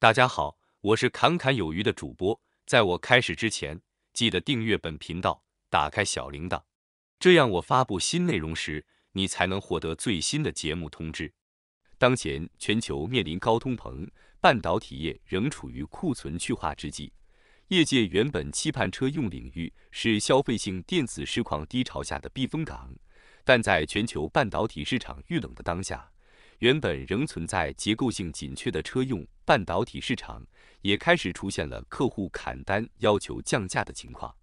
大家好，我是侃侃有余的主播。在我开始之前，记得订阅本频道，打开小铃铛，这样我发布新内容时，你才能获得最新的节目通知。当前全球面临高通膨，半导体业仍处于库存去化之际。业界原本期盼车用领域是消费性电子市况低潮下的避风港，但在全球半导体市场遇冷的当下。原本仍存在结构性紧缺的车用半导体市场，也开始出现了客户砍单、要求降价的情况。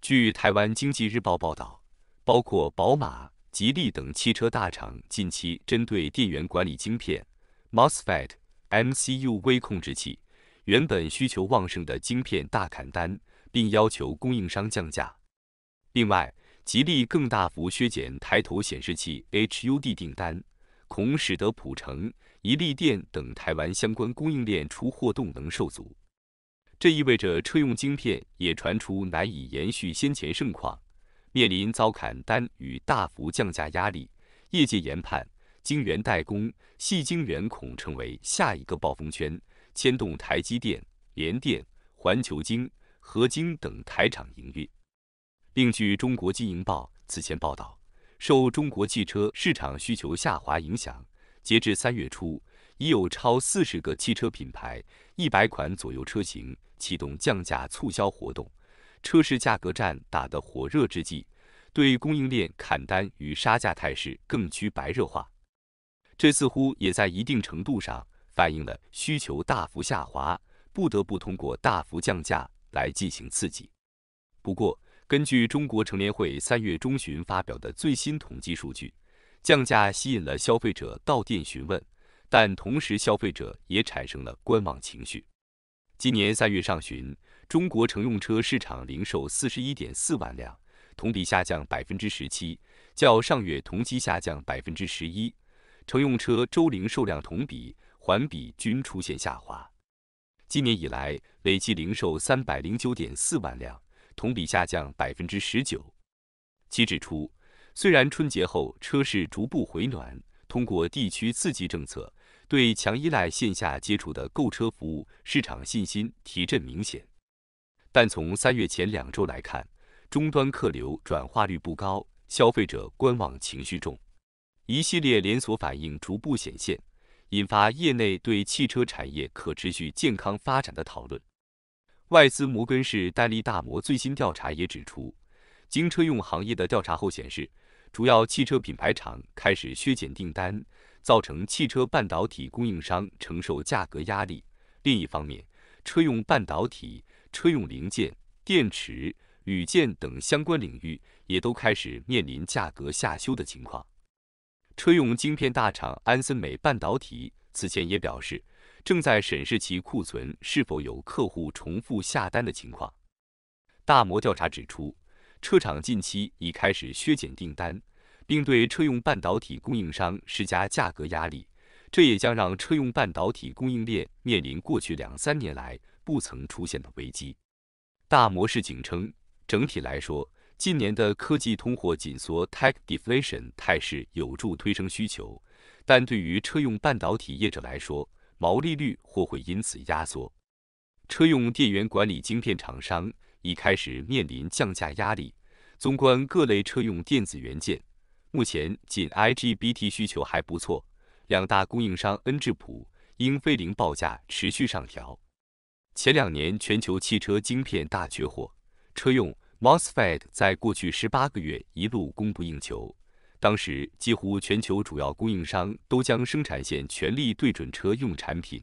据《台湾经济日报》报道，包括宝马、吉利等汽车大厂近期针对电源管理晶片、MOSFET、MCU 微控制器，原本需求旺盛的晶片大砍单，并要求供应商降价。另外，吉利更大幅削减抬头显示器 HUD 订单。恐使得浦城、宜利店等台湾相关供应链出货动能受阻，这意味着车用晶片也传出难以延续先前盛况，面临遭砍单与大幅降价压力。业界研判，晶圆代工、细晶圆恐成为下一个暴风圈，牵动台积电、联电、环球晶、和晶等台厂营运。另据《中国经营报》此前报道。受中国汽车市场需求下滑影响，截至三月初，已有超四十个汽车品牌、一百款左右车型启动降价促销活动。车市价格战打得火热之际，对供应链砍单与杀价态势更趋白热化。这似乎也在一定程度上反映了需求大幅下滑，不得不通过大幅降价来进行刺激。不过，根据中国乘联会三月中旬发表的最新统计数据，降价吸引了消费者到店询问，但同时消费者也产生了观望情绪。今年三月上旬，中国乘用车市场零售四十一点四万辆，同比下降百分之十七，较上月同期下降百分之十一，乘用车周零售量同比、环比均出现下滑。今年以来累计零售三百零九点四万辆。同比下降百分之十九。其指出，虽然春节后车市逐步回暖，通过地区刺激政策对强依赖线下接触的购车服务市场信心提振明显，但从三月前两周来看，终端客流转化率不高，消费者观望情绪重，一系列连锁反应逐步显现，引发业内对汽车产业可持续健康发展的讨论。外资摩根士丹利大摩最新调查也指出，经车用行业的调查后显示，主要汽车品牌厂开始削减订单，造成汽车半导体供应商承受价格压力。另一方面，车用半导体、车用零件、电池、铝件等相关领域也都开始面临价格下修的情况。车用晶片大厂安森美半导体此前也表示。正在审视其库存是否有客户重复下单的情况。大摩调查指出，车厂近期已开始削减订单，并对车用半导体供应商施加价格压力，这也将让车用半导体供应链面临过去两三年来不曾出现的危机。大摩市警称，整体来说，今年的科技通货紧缩 （tech deflation） 态势有助推升需求，但对于车用半导体业者来说，毛利率或会因此压缩，车用电源管理晶片厂商已开始面临降价压力。纵观各类车用电子元件，目前仅 IGBT 需求还不错，两大供应商恩智浦、英飞凌报价持续上调。前两年全球汽车晶片大缺货，车用 MOSFET 在过去十八个月一路供不应求。当时几乎全球主要供应商都将生产线全力对准车用产品，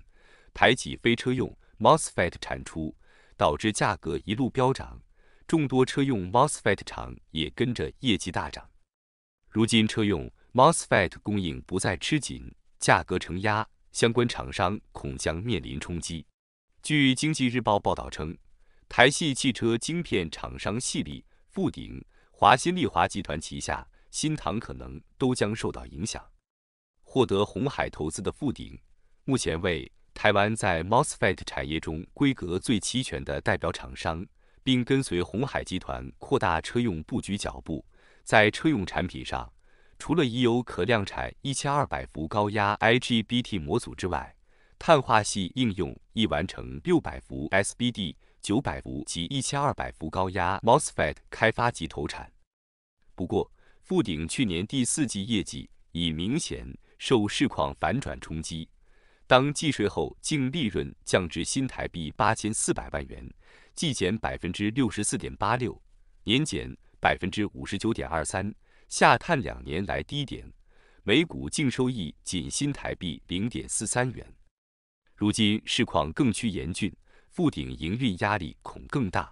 排挤非车用 MOSFET 产出，导致价格一路飙涨，众多车用 MOSFET 厂也跟着业绩大涨。如今车用 MOSFET 供应不再吃紧，价格承压，相关厂商恐将面临冲击。据经济日报报道称，台系汽车晶片厂商系立、富鼎、华新利华集团旗下。新塘可能都将受到影响。获得红海投资的富鼎，目前为台湾在 MOSFET 产业中规格最齐全的代表厂商，并跟随红海集团扩大车用布局脚步，在车用产品上，除了已有可量产一千二百伏高压 IGBT 模组之外，碳化系应用已完成六百伏 SBD、九百伏及一千二百伏高压 MOSFET 开发及投产。不过，富鼎去年第四季业绩已明显受市况反转冲击，当计税后净利润降至新台币八千四百万元，季减百分之六十四点八六，年减百分之五十九点二三，下探两年来低点，每股净收益仅新台币零点四三元。如今市况更趋严峻，富鼎营运压力恐更大。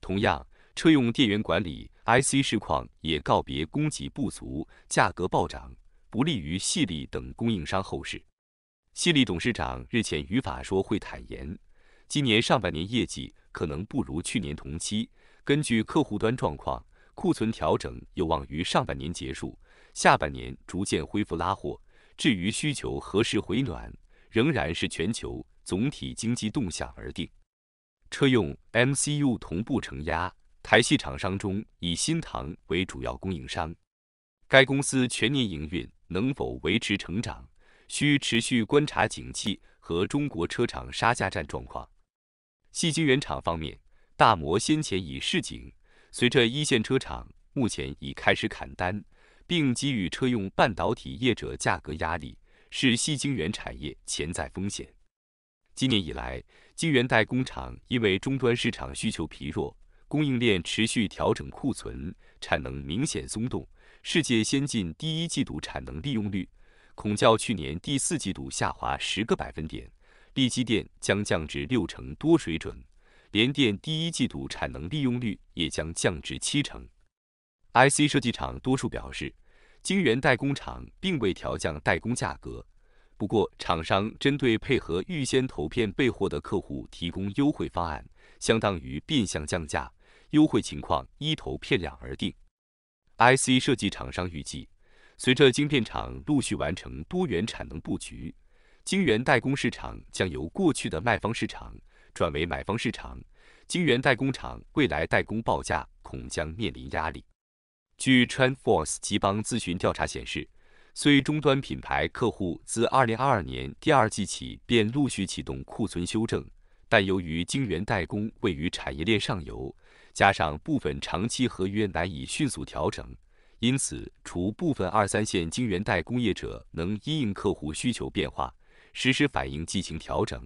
同样，车用电源管理。IC 市况也告别供给不足、价格暴涨，不利于系列等供应商后市。系列董事长日前于法说会坦言，今年上半年业绩可能不如去年同期。根据客户端状况，库存调整有望于上半年结束，下半年逐渐恢复拉货。至于需求何时回暖，仍然是全球总体经济动向而定。车用 MCU 同步承压。台系厂商中，以新唐为主要供应商。该公司全年营运能否维持成长，需持续观察景气和中国车厂杀价战状况。系晶圆厂方面，大摩先前已示警，随着一线车厂目前已开始砍单，并给予车用半导体业者价格压力，是系晶圆产业潜在风险。今年以来，晶圆代工厂因为终端市场需求疲弱。供应链持续调整，库存、产能明显松动。世界先进第一季度产能利用率恐较去年第四季度下滑十个百分点，力积电将降至六成多水准，联电第一季度产能利用率也将降至七成。IC 设计厂多数表示，晶圆代工厂并未调降代工价格，不过厂商针对配合预先投片备货的客户提供优惠方案，相当于变相降价。优惠情况依投片量而定。IC 设计厂商预计，随着晶片厂陆续完成多元产能布局，晶圆代工市场将由过去的卖方市场转为买方市场，晶圆代工厂未来代工报价恐将面临压力。据 TrendForce 集邦咨询调查显示，虽终端品牌客户自2022年第二季起便陆续启动库存修正，但由于晶圆代工位于产业链上游，加上部分长期合约难以迅速调整，因此除部分二三线晶圆代工业者能因应客户需求变化，实时反应进行调整，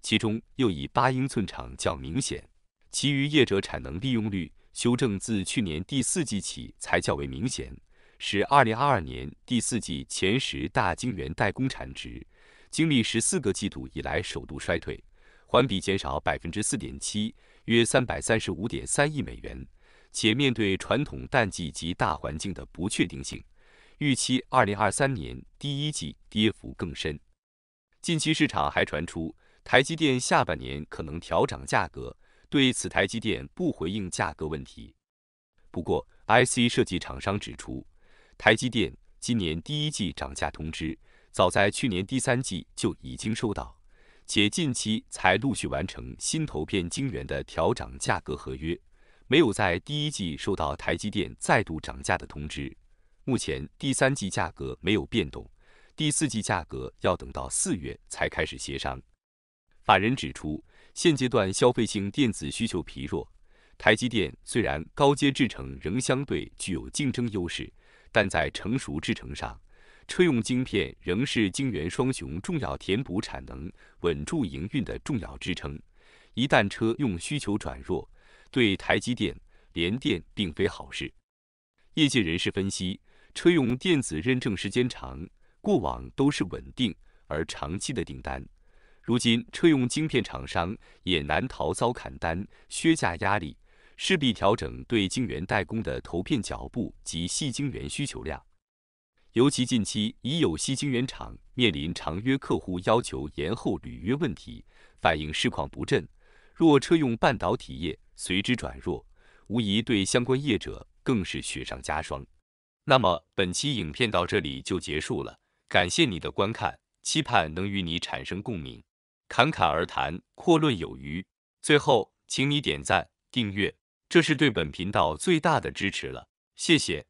其中又以八英寸厂较明显，其余业者产能利用率修正自去年第四季起才较为明显，是二零二二年第四季前十大晶圆代工产值经历十四个季度以来首度衰退，环比减少百分之四点七。约三百三十五点三亿美元，且面对传统淡季及大环境的不确定性，预期二零二三年第一季跌幅更深。近期市场还传出台积电下半年可能调涨价格，对此台积电不回应价格问题。不过，IC 设计厂商指出，台积电今年第一季涨价通知早在去年第三季就已经收到。且近期才陆续完成新投片晶圆的调涨价格合约，没有在第一季收到台积电再度涨价的通知。目前第三季价格没有变动，第四季价格要等到四月才开始协商。法人指出，现阶段消费性电子需求疲弱，台积电虽然高阶制程仍相对具有竞争优势，但在成熟制程上。车用晶片仍是晶圆双雄重要填补产能、稳住营运的重要支撑。一旦车用需求转弱，对台积电、联电并非好事。业界人士分析，车用电子认证时间长，过往都是稳定而长期的订单。如今车用晶片厂商也难逃遭砍单、削价压力，势必调整对晶圆代工的投片脚步及细晶圆需求量。尤其近期已有西京原厂面临长约客户要求延后履约问题，反映市况不振。若车用半导体业随之转弱，无疑对相关业者更是雪上加霜。那么本期影片到这里就结束了，感谢你的观看，期盼能与你产生共鸣。侃侃而谈，阔论有余。最后，请你点赞、订阅，这是对本频道最大的支持了。谢谢。